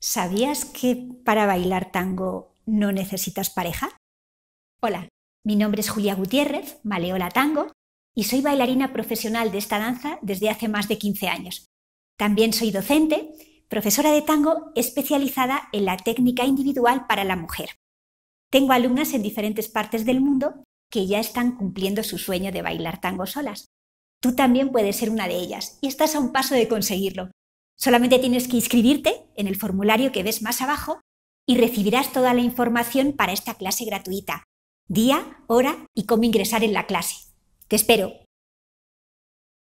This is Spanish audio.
¿Sabías que para bailar tango no necesitas pareja? Hola, mi nombre es Julia Gutiérrez, Maleola Tango, y soy bailarina profesional de esta danza desde hace más de 15 años. También soy docente, profesora de tango especializada en la técnica individual para la mujer. Tengo alumnas en diferentes partes del mundo que ya están cumpliendo su sueño de bailar tango solas. Tú también puedes ser una de ellas y estás a un paso de conseguirlo. Solamente tienes que inscribirte en el formulario que ves más abajo y recibirás toda la información para esta clase gratuita, día, hora y cómo ingresar en la clase. Te espero.